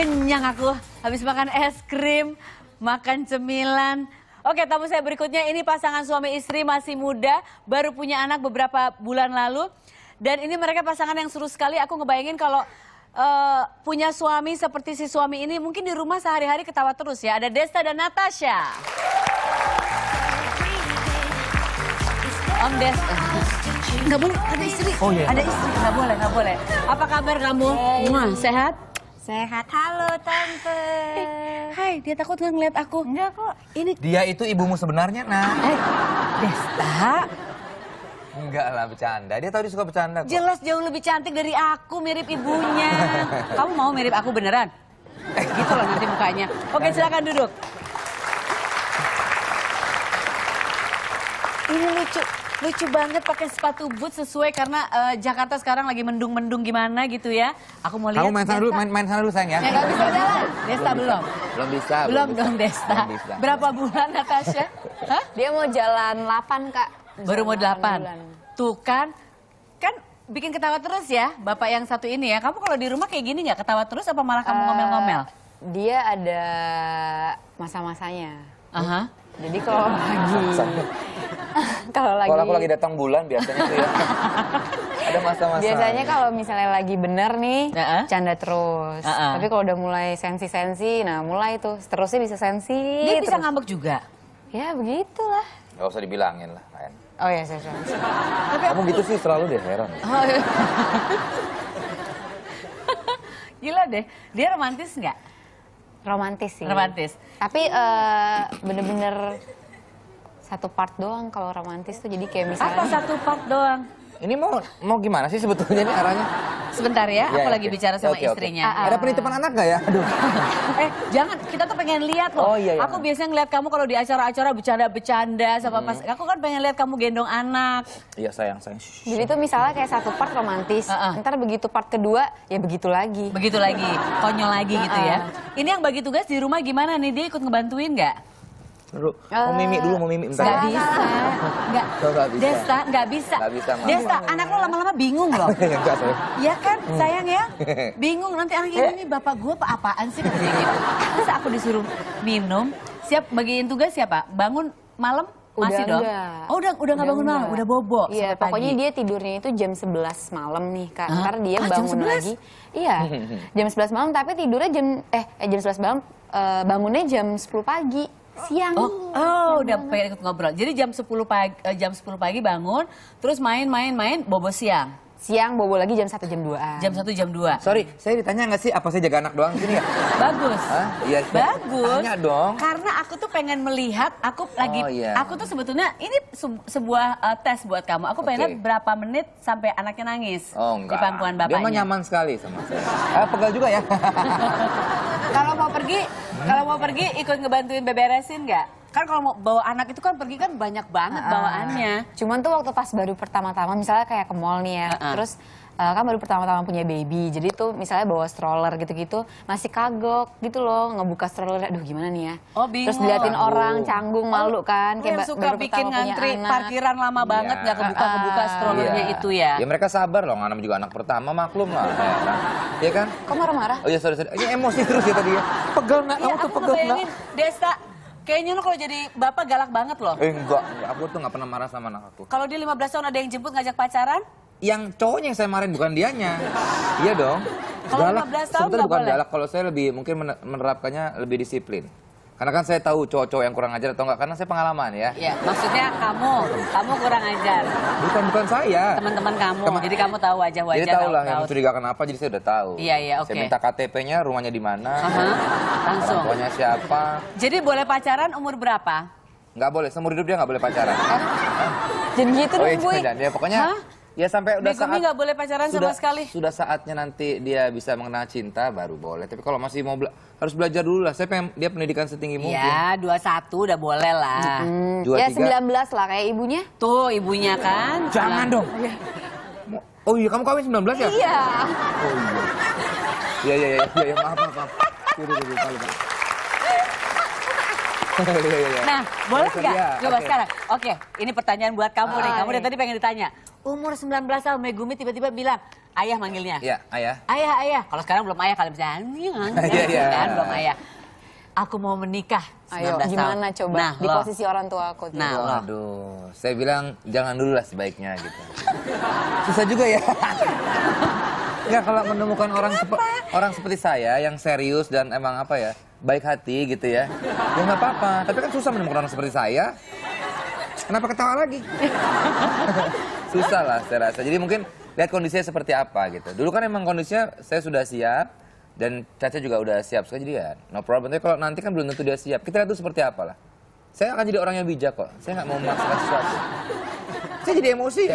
Kenyang aku habis makan es krim, makan cemilan. Oke, tamu saya berikutnya ini pasangan suami istri masih muda, baru punya anak beberapa bulan lalu. Dan ini mereka pasangan yang seru sekali. Aku ngebayangin kalau uh, punya suami seperti si suami ini, mungkin di rumah sehari-hari ketawa terus ya. Ada Desta dan Natasha. Om Desta. Nggak boleh, ada istri. Oh, iya. Ada istri, nggak boleh, nggak boleh. Apa kabar kamu? Hey. sehat? Sehat, halo Tante. Hai, dia takut kan ngeliat aku? Enggak kok. Ini dia itu ibumu sebenarnya, nah Eh, Desta. Enggak lah bercanda, dia tahu dia suka bercanda kok. Jelas jauh lebih cantik dari aku, mirip ibunya. Kamu mau mirip aku beneran? Gitu loh nanti mukanya. Oke, silakan duduk. Ini lucu. Lucu banget pakai sepatu boot sesuai karena uh, Jakarta sekarang lagi mendung-mendung gimana gitu ya. Aku mau lihat. Kamu main sana dulu, main, main sana dulu sayang ya. ya gak bisa jalan. Desta belum. Belum bisa. Belum, belum dong Desta. Belum bisa. Berapa bulan Natasha? Hah? Dia mau jalan 8, Kak. Baru mau 8. Bulan. Tuh kan kan bikin ketawa terus ya bapak yang satu ini ya. Kamu kalau di rumah kayak gini nggak ketawa terus apa malah kamu eh, ngomel-ngomel? Uh, dia ada masa-masanya. Aha. Uh -huh. Jadi kalau pagi kalau lagi kalau aku lagi datang bulan biasanya tuh ya ada masa-masa biasanya kalau misalnya lagi bener nih uh -uh. canda terus uh -uh. tapi kalau udah mulai sensi-sensi nah mulai tuh seterusnya bisa sensi dia terus. bisa ngambek juga ya begitulah Gak usah dibilangin lah lain oh ya saya tapi kamu gitu sih selalu deh heran oh, iya. gila deh dia romantis nggak romantis sih romantis tapi eh, bener-bener uh, bener -bener satu part doang kalau romantis tuh jadi kayak misalnya apa satu part doang ini mau mau gimana sih sebetulnya ini arahnya sebentar ya, aku ya, lagi okay. bicara sama okay, istrinya okay. Ah, ah. ada penitipan anak gak ya aduh eh jangan kita tuh pengen lihat loh oh, iya, iya. aku biasanya ngeliat kamu kalau di acara-acara bercanda-bercanda sama hmm. pas nah, aku kan pengen lihat kamu gendong anak iya sayang sayang jadi tuh misalnya kayak satu part romantis uh -uh. ntar begitu part kedua ya begitu lagi begitu lagi konyol lagi uh -uh. gitu ya ini yang bagi tugas di rumah gimana nih dia ikut ngebantuin nggak Uh, mau mimik dulu, mau mimik bentar. Gak bisa. Gak, gak bisa. Desta, gak bisa. Gak bisa, Desta, anak lo lama-lama bingung loh. Iya, iya kan, hmm. sayang ya. Bingung, nanti anak ini eh. nih bapak gue apa apaan sih? Katanya gitu. Masa aku disuruh minum, siap bagiin tugas siapa Bangun malam masih udah dong? Enggak. Oh udah, udah gak bangun malam, udah bobo Iya pokoknya pagi. dia tidurnya itu jam 11 malam nih kak Hah? Ntar dia ah, bangun jam lagi Iya jam 11 malam tapi tidurnya jam, eh, eh jam 11 malam uh, bangunnya jam 10 pagi siang. Oh, oh udah pengen ikut ngobrol. Jadi jam 10 pagi eh, jam 10 pagi bangun, terus main-main-main bobo siang siang bobo lagi jam 1 jam 2 Jam 1 jam 2. Sorry, saya ditanya nggak sih apa saya jaga anak doang sini ya? Bagus. Hah? Iya. Bagus. Tanya dong. Karena aku tuh pengen melihat aku oh, lagi iya. aku tuh sebetulnya ini se sebuah uh, tes buat kamu. Aku pengen okay. berapa menit sampai anaknya nangis oh, enggak. di pangkuan bapaknya. Dia mah nyaman sekali sama saya. Eh, pegal juga ya. kalau mau pergi, kalau mau pergi ikut ngebantuin beberesin nggak? kan kalau mau bawa anak itu kan pergi kan banyak banget bawaannya. cuman tuh waktu pas baru pertama-tama misalnya kayak ke mall nih ya, uh -uh. terus uh, kan baru pertama-tama punya baby, jadi tuh misalnya bawa stroller gitu-gitu masih kagok gitu loh ngebuka stroller, aduh gimana nih ya? Oh bingung. Terus diliatin orang oh. canggung malu oh, kan, kayak yang suka bikin ngantri parkiran lama banget iya. nggak yeah. kebuka-kebuka iya. strollernya yeah. itu ya? Ya mereka sabar loh, namanya juga anak pertama maklum lah, Iya kan? Kok marah-marah? Oh iya sorry sorry, ini emosi terus ya tadi ya. Pegel nak, ya, kamu tuh pegel nak. Desta Kayaknya lo kalau jadi bapak galak banget loh. Eh, enggak, aku tuh nggak pernah marah sama anak aku. Kalau dia 15 tahun ada yang jemput ngajak pacaran? Yang cowoknya yang saya marahin bukan dianya. iya dong. Kalau 15 tahun bukan boleh. galak, kalau saya lebih mungkin menerapkannya lebih disiplin. Karena kan saya tahu cowok-cowok yang kurang ajar atau enggak karena saya pengalaman ya. Iya, maksudnya kamu, kamu kurang ajar. Bukan bukan saya. Teman-teman kamu. Teman, jadi kamu tahu wajah-wajah. Jadi tahu lah yang mencurigakan apa jadi saya udah tahu. Iya, iya, oke. Okay. Saya minta KTP-nya, rumahnya di mana. Uh -huh. Langsung. Pokoknya siapa. Jadi boleh pacaran umur berapa? Enggak boleh, seumur hidup dia enggak boleh pacaran. Jadi gitu oh, dong, iya, Bu. Ya, pokoknya Hah? Ya sampai udah Megumi saat boleh pacaran sudah, sama sekali. Sudah saatnya nanti dia bisa mengenal cinta baru boleh. Tapi kalau masih mau bela harus belajar dulu lah. Saya pengen dia pendidikan setinggi ya, mungkin. Ya, 21 udah boleh lah. Hmm. sembilan Ya 19 lah kayak ibunya. Tuh ibunya kan. Jangan nah. dong. Oh iya, kamu kawin 19 ya? Iya. Oh iya. Iya iya iya, ya, ya, maaf maaf. maaf. Tidur, tidur, tidur, iya, iya, iya. Nah, boleh nggak? Coba okay. sekarang. Oke, okay, ini pertanyaan buat kamu Ay. nih. Ah, kamu dari tadi pengen ditanya umur 19 tahun Megumi tiba-tiba bilang ayah manggilnya. Iya, ayah. Ayah, ayah. Kalau sekarang belum ayah, kalau misalnya iya, iya. kan belum ayah. Aku mau menikah. Ayo, gimana tahun. coba nah, di loh. posisi orang tua aku? Nah, loh. aduh, saya bilang jangan dulu lah sebaiknya gitu. Susah juga ya. ya kalau menemukan orang sepe, orang seperti saya yang serius dan emang apa ya baik hati gitu ya, ya nggak apa-apa. Tapi kan susah menemukan orang seperti saya. Kenapa ketawa lagi? susah lah saya rasa. Jadi mungkin lihat kondisinya seperti apa gitu. Dulu kan emang kondisinya saya sudah siap dan Caca juga udah siap Saya jadi ya no problem. Tapi kalau nanti kan belum tentu dia siap. Kita lihat tuh seperti apa lah. Saya akan jadi orang yang bijak kok. Saya nggak mau memaksa sesuatu. Saya jadi emosi ya.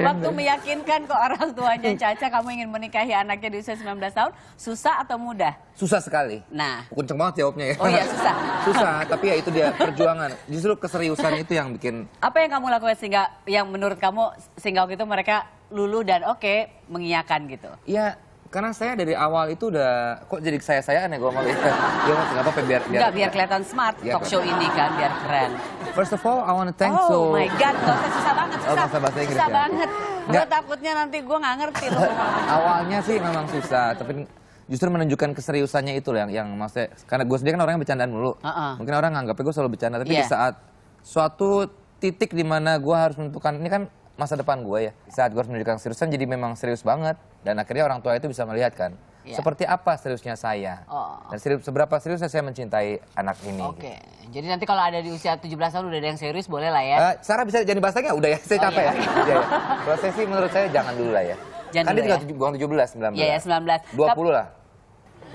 Waktu meyakinkan ke orang tuanya Caca kamu ingin menikahi anaknya di usia 19 tahun, susah atau mudah? Susah sekali. Nah. Kenceng banget jawabnya ya. Oh iya susah. susah, tapi ya itu dia perjuangan. Justru keseriusan itu yang bikin. Apa yang kamu lakukan sehingga yang menurut kamu sehingga waktu itu mereka luluh dan oke okay, mengiyakan gitu? Iya. Karena saya dari awal itu udah kok jadi saya saya aneh gue mau ya. Ya nggak apa-apa biar biar. Enggak, biar kelihatan smart iya, biar talk show ini kan biar keren. First of all, I want to thank oh, so. Oh my god, gak susah banget oh, susah. Oh, bahasa bahasa Inggris, susah ya. banget. Gue takutnya nanti gue nggak ngerti loh. Awalnya sih memang susah, tapi justru menunjukkan keseriusannya itu yang yang maksudnya karena gue sendiri kan orang yang bercandaan mulu Uh -uh. Mungkin orang nganggapnya gue selalu bercanda, tapi yeah. di iya. saat suatu titik di mana gue harus menentukan ini kan masa depan gue ya. Saat gue harus menunjukkan keseriusan, jadi memang serius banget. Dan akhirnya orang tua itu bisa melihat kan, ya. seperti apa seriusnya saya. Oh. Dan serius, seberapa seriusnya saya mencintai anak ini. Oke. Okay. Gitu. Jadi nanti kalau ada di usia 17 tahun udah ada yang serius boleh lah ya. Uh, Sarah bisa jadi bahasanya udah ya, saya oh, capek iya. ya. Iya, iya. prosesi menurut saya jangan dulu lah ya. Jangan kan dulu dia tinggal ya? belas. 17, 19. Iya, ya, 19. 20 lah.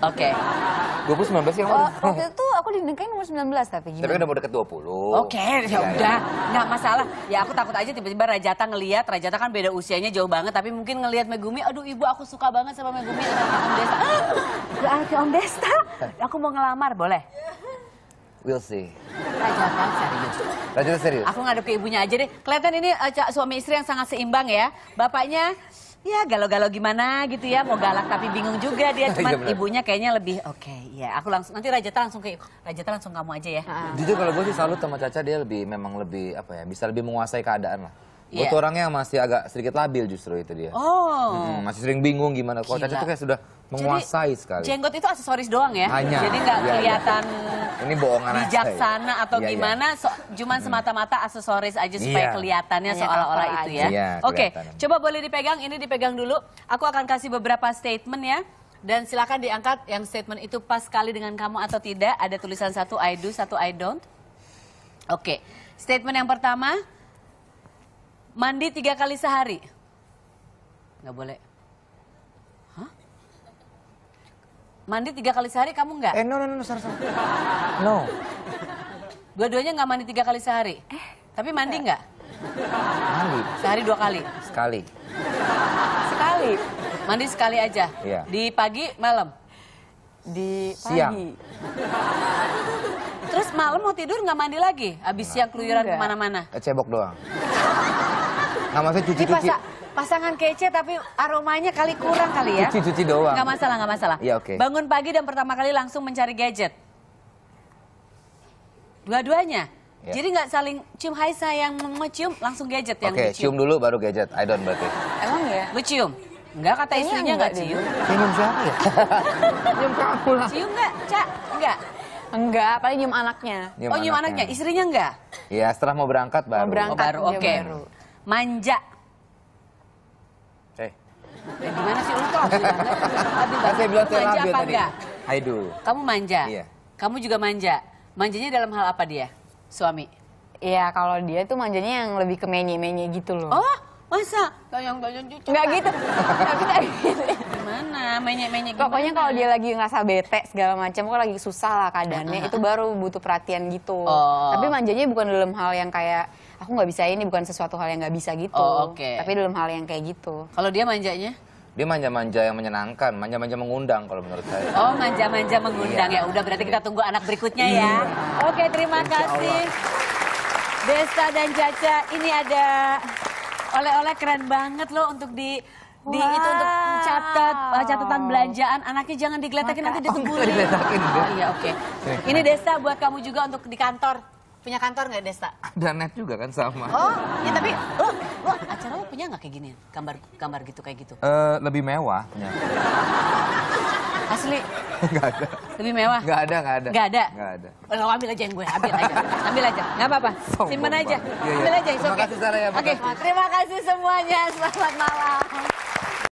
Oke. Okay. 20, 19 sih. Oh, waktu itu aku dinikahnya umur 19 tapi gimana? Tapi kan udah mau deket 20. Oke, okay, ya, ya udah. Nggak masalah. Ya aku takut aja tiba-tiba Rajata ngelihat Rajata kan beda usianya jauh banget. Tapi mungkin ngelihat Megumi. Aduh ibu aku suka banget sama Megumi. Sama Om Desta. Berarti Om Desta. Aku mau ngelamar boleh? We'll see. Rajata serius. Rajata serius. Aku ngadep ke ibunya aja deh. Kelihatan ini uh, suami istri yang sangat seimbang ya. Bapaknya ya galau-galau gimana gitu ya mau galak tapi bingung juga dia iya, cuman ibunya kayaknya lebih oke okay, ya aku langsung nanti Rajata langsung ke Rajata langsung kamu aja ya ah. jujur kalau gue sih selalu sama Caca dia lebih memang lebih apa ya bisa lebih menguasai keadaan lah gue yeah. orangnya masih agak sedikit labil justru itu dia oh hmm, masih sering bingung gimana kok Caca tuh kayak sudah menguasai Jadi, sekali jenggot itu aksesoris doang ya Hanya. Jadi nggak ya, kelihatan ini bohongan ya. bijaksana aja, atau ya, gimana ya. So, cuman hmm. semata-mata aksesoris aja iya. supaya ya. kelihatannya iya, seolah-olah itu ya. ya Oke, coba boleh dipegang, ini dipegang dulu. Aku akan kasih beberapa statement ya. Dan silakan diangkat yang statement itu pas sekali dengan kamu atau tidak. Ada tulisan satu I do, satu I don't. Oke, okay. statement yang pertama. Mandi tiga kali sehari. Nggak boleh. Hah? Mandi tiga kali sehari kamu enggak? Eh no no no, no sorry sorry. No. Dua-duanya enggak mandi tiga kali sehari. Eh. Tapi mandi enggak? Mandi. Sehari dua kali. Sekali. Sekali. Mandi sekali aja. Iya. Di pagi malam. Di pagi. Siang. Terus malam mau tidur nggak mandi lagi? Abis siang keluyuran kemana-mana? Eh, cebok doang. Nggak maksudnya cuci-cuci pasangan kece tapi aromanya kali kurang kali ya. Cuci-cuci doang. Gak masalah, gak masalah. Ya, Okay. Bangun pagi dan pertama kali langsung mencari gadget. Dua-duanya. Ya. Jadi gak saling cium hai sayang, mau cium langsung gadget yang Oke, okay, cium dulu baru gadget. I don't berarti. Emang ya? Lu cium? Enggak kata istrinya enggak, enggak cium. Cium siapa ya? cium kamu lah. Cium enggak, Cak? Enggak. Enggak, paling nyium anaknya. Nyium oh, nyium anaknya. anaknya. Istrinya enggak? Iya, setelah mau berangkat baru. Mau berangkat, oh, baru. Oke. Okay. Manja Ya, gimana sih untuk tuh kan saya bilang saya manja tadi. Enggak? I do. Kamu manja? Iya. Kamu juga manja. Manjanya dalam hal apa dia? Suami? Iya, kalau dia tuh manjanya yang lebih ke menye-menye gitu loh. Oh, masa? Tayang-tayang cucu. Enggak gitu. Tapi gitu. Gimana? Menye-menye gimana? Pokoknya kalau dia lagi ngerasa bete segala macam, kok lagi susah lah keadaannya, itu baru butuh perhatian gitu. Oh. Tapi manjanya bukan dalam hal yang kayak aku nggak bisa ini bukan sesuatu hal yang nggak bisa gitu. Oh, Oke. Okay. Tapi dalam hal yang kayak gitu. Kalau dia manjanya? Dia manja-manja yang menyenangkan, manja-manja mengundang kalau menurut saya. Oh, manja-manja mengundang iya. ya. Udah berarti kita tunggu anak berikutnya ya. Iya. Oke, terima kasih. Desta dan Caca, ini ada oleh-oleh keren banget loh untuk di di wow. itu untuk catat eh, catatan belanjaan anaknya jangan digeletakin Maka, nanti ditungguin. Oh, oh, iya oke. Okay. Ini Desta buat kamu juga untuk di kantor. Punya kantor nggak Desta? Ada net juga kan sama. Oh, ya tapi lo, lo acara lo punya nggak kayak gini? Gambar gambar gitu kayak gitu? Eh uh, lebih mewah. Ya. Asli? Gak ada. Lebih mewah? Gak ada, gak ada. Gak ada? Gak ada. Lo ambil aja yang gue, ambil aja. Ambil aja, Gak apa-apa. Simpan aja. Iya, iya. Ambil aja, Terima ya. Oke, terima kasih semuanya. Selamat malam.